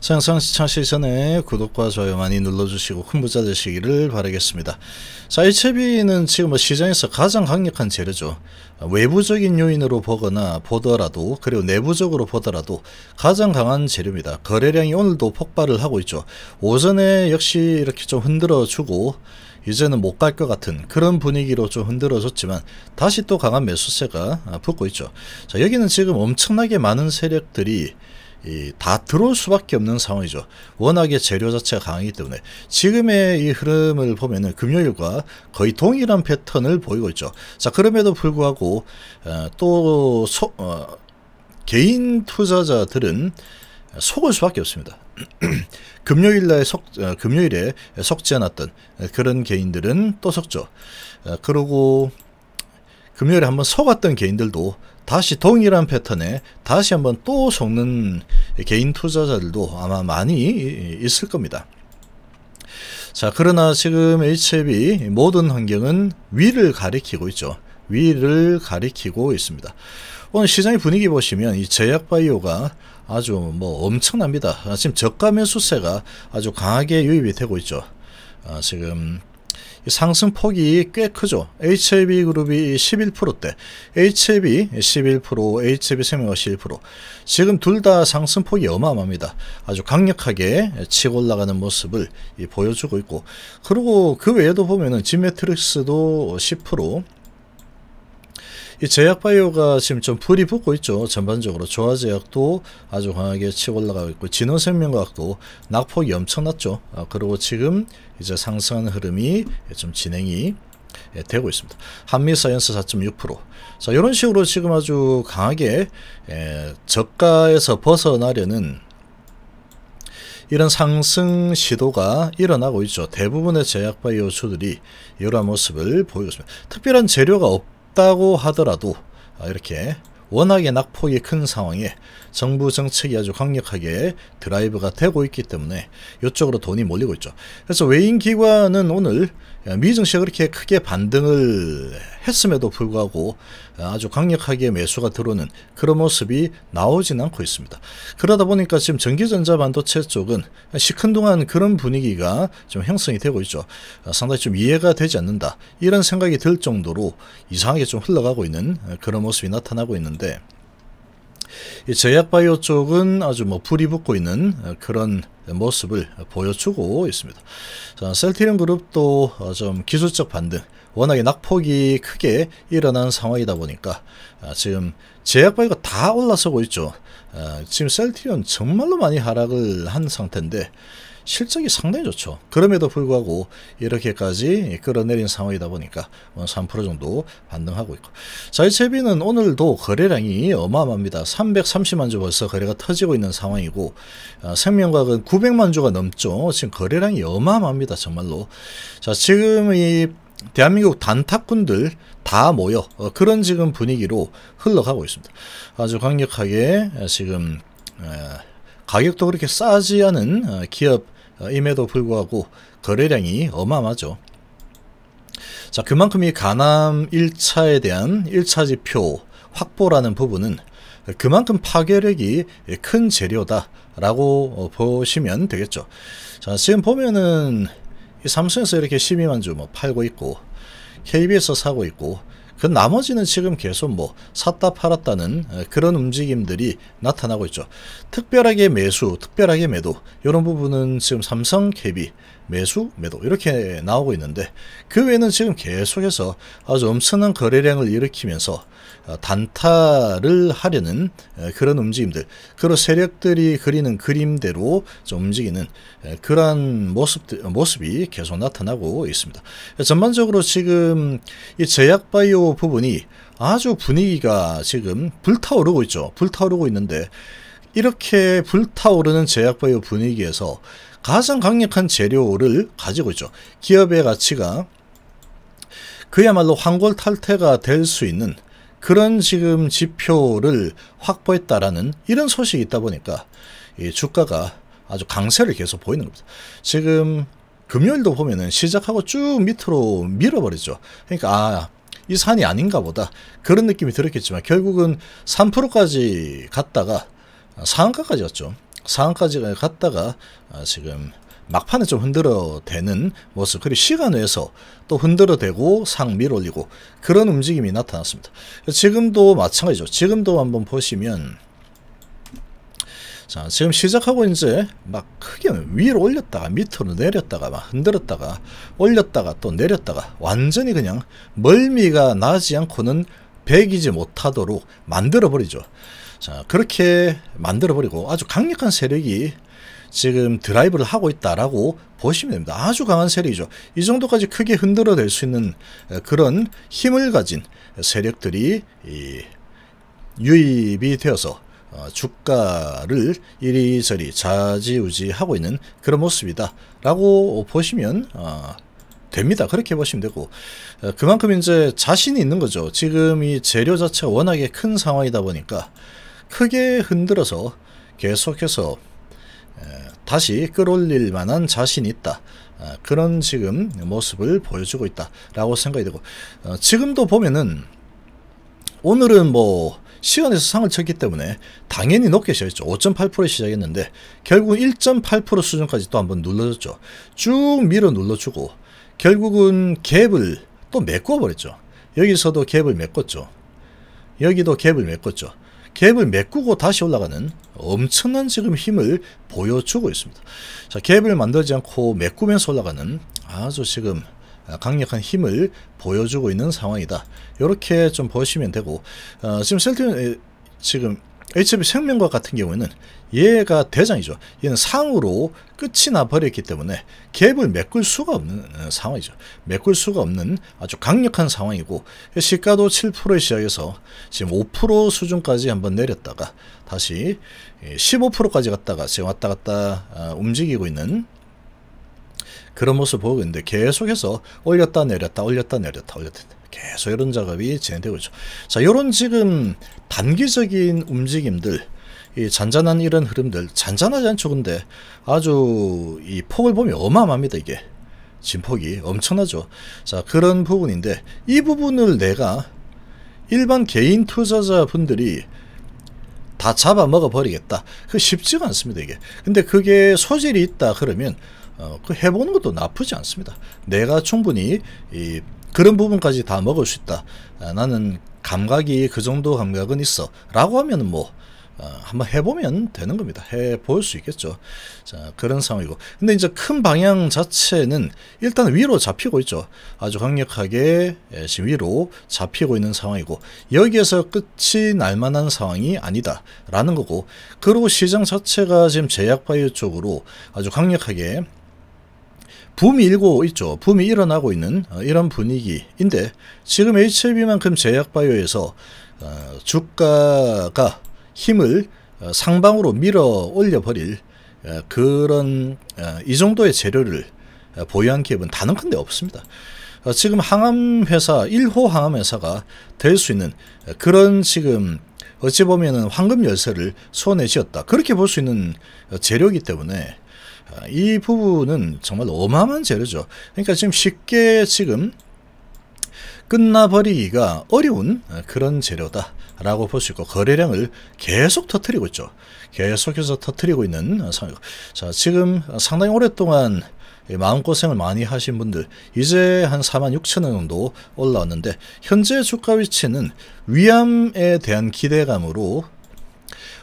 상상 시청하시기 전에 구독과 좋아요 많이 눌러주시고 큰 부자 되시기를 바라겠습니다. 자, 이 채비는 지금 시장에서 가장 강력한 재료죠. 외부적인 요인으로 보거나 보더라도 그리고 내부적으로 보더라도 가장 강한 재료입니다. 거래량이 오늘도 폭발을 하고 있죠. 오전에 역시 이렇게 좀 흔들어주고 이제는 못 갈 것 같은 그런 분위기로 좀 흔들어졌지만 다시 또 강한 매수세가 붙고 있죠. 자, 여기는 지금 엄청나게 많은 세력들이 이, 다 들어올 수밖에 없는 상황이죠. 워낙에 재료 자체가 강하기 때문에 지금의 이 흐름을 보면은 금요일과 거의 동일한 패턴을 보이고 있죠. 자 그럼에도 불구하고 어, 또 소, 어, 개인 투자자들은 속을 수밖에 없습니다. 금요일날 석, 어, 금요일에 석지 않았던 그런 개인들은 또 석죠. 어, 그리고 금요일에 한번 속았던 개인들도 다시 동일한 패턴에 다시 한번 또 속는 개인 투자자들도 아마 많이 있을 겁니다. 자 그러나 지금 HLB e 모든 환경은 위를 가리키고 있죠. 위를 가리키고 있습니다. 오늘 시장의 분위기 보시면 이 제약바이오가 아주 뭐 엄청납니다. 지금 저가 매수세가 아주 강하게 유입이 되고 있죠. 아, 지금 상승폭이 꽤 크죠. HAB그룹이 11%대, HAB 11%, HAB생명 11%. 지금 둘 다 상승폭이 어마어마합니다. 아주 강력하게 치고 올라가는 모습을 보여주고 있고 그리고 그 외에도 보면은 지메트릭스도 10%, 이 제약바이오가 지금 좀 불이 붙고 있죠. 전반적으로 조화제약도 아주 강하게 치고 올라가고 있고 진원생명과학도 낙폭이 엄청났죠. 아, 그리고 지금 이제 상승하는 흐름이 좀 진행이 예, 되고 있습니다. 한미사이언스 4.6%자 이런 식으로 지금 아주 강하게 예, 저가에서 벗어나려는 이런 상승 시도가 일어나고 있죠. 대부분의 제약바이오주들이 이러한 모습을 보이고 있습니다. 특별한 재료가 없 없다고 하더라도 아, 이렇게 워낙에 낙폭이 큰 상황에 정부 정책이 아주 강력하게 드라이브가 되고 있기 때문에 이쪽으로 돈이 몰리고 있죠. 그래서 외인기관은 오늘 미 증시가 그렇게 크게 반등을 했음에도 불구하고 아주 강력하게 매수가 들어오는 그런 모습이 나오진 않고 있습니다. 그러다 보니까 지금 전기전자 반도체 쪽은 시큰둥한 그런 분위기가 좀 형성이 되고 있죠. 상당히 좀 이해가 되지 않는다. 이런 생각이 들 정도로 이상하게 좀 흘러가고 있는 그런 모습이 나타나고 있는데 있는데 이 제약바이오 쪽은 아주 뭐 불이 붙고 있는 그런 모습을 보여주고 있습니다. 셀티른 그룹도 어, 좀 기술적 반등, 워낙에 낙폭이 크게 일어난 상황이다 보니까 아, 지금 제약바이오가 다 올라서고 있죠. 아, 지금 셀티온 정말로 많이 하락을 한 상태인데 실적이 상당히 좋죠. 그럼에도 불구하고 이렇게까지 끌어내린 상황이다 보니까 3% 뭐 정도 반등하고 있고 자이체비는 오늘도 거래량이 어마어마합니다. 330만 주 벌써 거래가 터지고 있는 상황이고 아, 생명과학은 900만 주가 넘죠. 지금 거래량이 어마어마합니다. 정말로 자 지금 이 대한민국 단타꾼들 다 모여 어, 그런 지금 분위기로 흘러가고 있습니다. 아주 강력하게 지금 가격도 그렇게 싸지 않은 어, 기업 어, 임에도 불구하고 거래량이 어마어마하죠. 자, 그만큼 이 가남 1차에 대한 1차 지표 확보라는 부분은 그만큼 파괴력이 큰 재료다라고 어, 보시면 되겠죠. 자, 지금 보면은 삼성에서 이렇게 12만 주 뭐 팔고 있고 KB에서 사고 있고 그 나머지는 지금 계속 뭐 샀다 팔았다는 그런 움직임들이 나타나고 있죠. 특별하게 매수, 특별하게 매도 이런 부분은 지금 삼성캐비 매수, 매도 이렇게 나오고 있는데 그 외에는 지금 계속해서 아주 엄청난 거래량을 일으키면서 어, 단타를 하려는 어, 그런 움직임들 그런 세력들이 그리는 그림대로 좀 움직이는 어, 그러한 모습, 모습이 계속 나타나고 있습니다. 전반적으로 지금 이 제약바이오 부분이 아주 분위기가 지금 불타오르고 있죠. 불타오르고 있는데 이렇게 불타오르는 제약바이오 분위기에서 가장 강력한 재료를 가지고 있죠. 기업의 가치가 그야말로 황골 탈퇴가 될 수 있는 그런 지금 지표를 확보했다라는 이런 소식이 있다 보니까 이 주가가 아주 강세를 계속 보이는 겁니다. 지금 금요일도 보면은 시작하고 쭉 밑으로 밀어버리죠. 그러니까 아, 이 산이 아닌가 보다 그런 느낌이 들었겠지만 결국은 3%까지 갔다가 상한가까지 갔죠. 상한까지 갔다가 아, 지금 막판에 좀 흔들어 대는 모습 그리고 시간 외에서 또 흔들어 대고 상 밀올리고 그런 움직임이 나타났습니다. 지금도 마찬가지죠. 지금도 한번 보시면 자 지금 시작하고 이제 막 크게 위로 올렸다가 밑으로 내렸다가 막 흔들었다가 올렸다가 또 내렸다가 완전히 그냥 멀미가 나지 않고는 배기지 못하도록 만들어 버리죠. 자, 그렇게 만들어버리고 아주 강력한 세력이 지금 드라이브를 하고 있다라고 보시면 됩니다. 아주 강한 세력이죠. 이 정도까지 크게 흔들어낼 수 있는 그런 힘을 가진 세력들이 유입이 되어서 어, 주가를 이리저리 자지우지하고 있는 그런 모습이다 라고 보시면 어, 됩니다. 그렇게 보시면 되고 어, 그만큼 이제 자신이 있는 거죠. 지금 이 재료 자체가 워낙에 큰 상황이다 보니까 크게 흔들어서 계속해서 다시 끌어올릴 만한 자신이 있다. 아, 그런 지금 모습을 보여주고 있다라고 생각이 되고 어, 지금도 보면은 오늘은 뭐 시간에서 상을 쳤기 때문에 당연히 높게 시작했죠. 5.8%에 시작했는데 결국 1.8% 수준까지 또 한번 눌러줬죠. 쭉 밀어 눌러주고 결국은 갭을 또 메꿔버렸죠. 여기서도 갭을 메꿨죠. 여기도 갭을 메꿨죠. 갭을 메꾸고 다시 올라가는 엄청난 지금 힘을 보여주고 있습니다. 자, 갭을 만들지 않고 메꾸면서 올라가는 아주 지금 강력한 힘을 보여주고 있는 상황이다. 이렇게 좀 보시면 되고 어, 지금 셀트 지금 HB 생명과 같은 경우에는 얘가 대장이죠. 얘는 상으로 끝이 나버렸기 때문에 갭을 메꿀 수가 없는 어, 상황이죠. 메꿀 수가 없는 아주 강력한 상황이고 시가도 7%의 시작에서 지금 5% 수준까지 한번 내렸다가 다시 15%까지 예, 갔다가 지금 왔다 갔다 어, 움직이고 있는 그런 모습 보고 있는데 계속해서 올렸다 내렸다 올렸다 내렸다 올렸다 계속 이런 작업이 진행되고 있죠. 자, 요런 지금 단기적인 움직임들 이 잔잔한 이런 흐름들 잔잔하지 않죠 근데 아주 이 폭을 보면 어마어마합니다 이게 진폭이 엄청나죠 자 그런 부분인데 이 부분을 내가 일반 개인 투자자 분들이 다 잡아먹어 버리겠다 그 쉽지가 않습니다 이게 근데 그게 소질이 있다 그러면 어, 그 해보는 것도 나쁘지 않습니다. 내가 충분히 이, 그런 부분까지 다 먹을 수 있다. 아, 나는 감각이 그 정도 감각은 있어. 라고 하면 뭐 어, 한번 해보면 되는 겁니다. 해볼 수 있겠죠. 자, 그런 상황이고. 근데 이제 큰 방향 자체는 일단 위로 잡히고 있죠. 아주 강력하게 예, 지금 위로 잡히고 있는 상황이고 여기에서 끝이 날 만한 상황이 아니다라는 거고 그리고 시장 자체가 지금 제약바이오 쪽으로 아주 강력하게 붐이 일고 있죠. 붐이 일어나고 있는 어, 이런 분위기인데 지금 HLB만큼 제약바이오에서 어, 주가가 힘을 어, 상방으로 밀어 올려버릴 그런 이 정도의 재료를 보유한 기업은 단언 큰데 없습니다. 지금 항암회사 1호 항암회사가 될 수 있는 그런 지금 어찌 보면 황금 열쇠를 손에 쥐었다 그렇게 볼 수 있는 재료이기 때문에 아, 이 부분은 정말 어마어마한 재료죠. 그러니까 지금 쉽게 지금 끝나버리기가 어려운 아, 그런 재료다라고 볼 수 있고 거래량을 계속 터트리고 있죠. 계속해서 터트리고 있는 아, 상황. 자 지금 상당히 오랫동안 마음고생을 많이 하신 분들 이제 한 4만 6천원 정도 올라왔는데 현재 주가 위치는 위암에 대한 기대감으로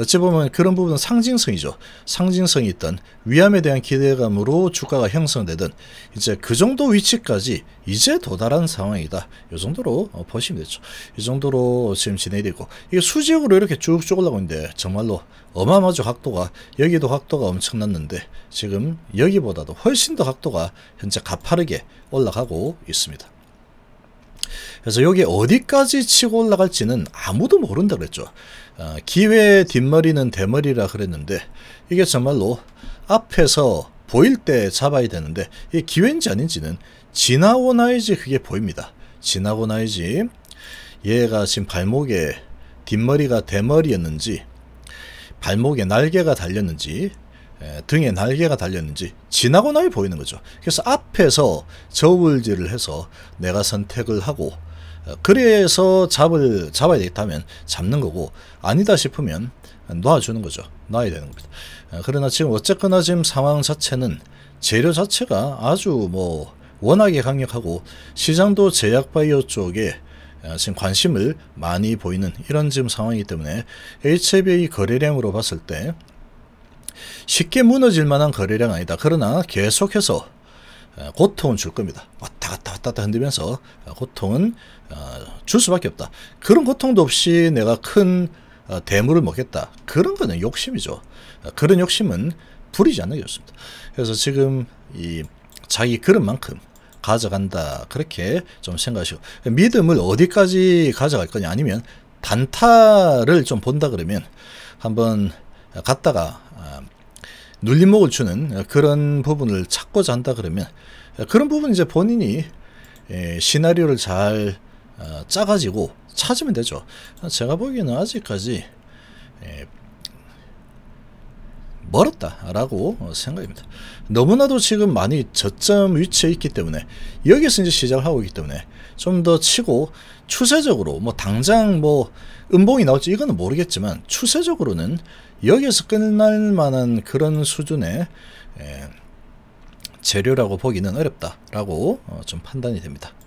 어찌 보면 그런 부분은 상징성이죠. 상징성이 있던 위암에 대한 기대감으로 주가가 형성되던 이제 그 정도 위치까지 이제 도달한 상황이다. 이 정도로 어, 보시면 되죠. 이 정도로 지금 진행되고 이게 수직으로 이렇게 쭉쭉 올라오고 있는데 정말로 어마어마죠 각도가 여기도 각도가 엄청났는데 지금 여기보다도 훨씬 더 각도가 현재 가파르게 올라가고 있습니다. 그래서 여기 어디까지 치고 올라갈지는 아무도 모른다 그랬죠. 아, 기회의 뒷머리는 대머리라 그랬는데 이게 정말로 앞에서 보일 때 잡아야 되는데 이 기회인지 아닌지는 지나고 나야지 그게 보입니다. 지나고 나야지 얘가 지금 발목에 뒷머리가 대머리였는지 발목에 날개가 달렸는지 등에 날개가 달렸는지 지나고 나면 보이는 거죠. 그래서 앞에서 저울질을 해서 내가 선택을 하고 그래서 잡을 잡아야 되겠다면 잡는 거고 아니다 싶으면 놔주는 거죠. 놔야 되는 겁니다. 그러나 지금 어쨌거나 지금 상황 자체는 재료 자체가 아주 뭐 워낙에 강력하고 시장도 제약 바이오 쪽에 어, 지금 관심을 많이 보이는 이런 지금 상황이기 때문에 HBA 거래량으로 봤을 때 쉽게 무너질 만한 거래량 아니다. 그러나 계속해서 어, 고통은 줄 겁니다. 왔다 갔다 왔다 흔들면서 어, 고통은 어, 줄 수밖에 없다. 그런 고통도 없이 내가 큰 어, 대물을 먹겠다. 그런 거는 욕심이죠. 그런 욕심은 부리지 않는 게 좋습니다. 그래서 지금 이 자기 그런 만큼 가져간다. 그렇게 좀 생각하시고 믿음을 어디까지 가져갈 거냐 아니면 단타를 좀 본다 그러면 한번 갔다가 아, 눌림목을 주는 그런 부분을 찾고자 한다 그러면 그런 부분 이제 본인이 예, 시나리오를 잘 어, 짜가지고 찾으면 되죠. 제가 보기에는 아직까지 예, 멀었다라고 생각입니다. 너무나도 지금 많이 저점 위치에 있기 때문에 여기서 이제 시작을 하고 있기 때문에 좀 더 치고 추세적으로 뭐 당장 뭐 음봉이 나올지 이거는 모르겠지만 추세적으로는 여기에서 끝날 만한 그런 수준의 예, 재료라고 보기는 어렵다라고 어, 좀 판단이 됩니다.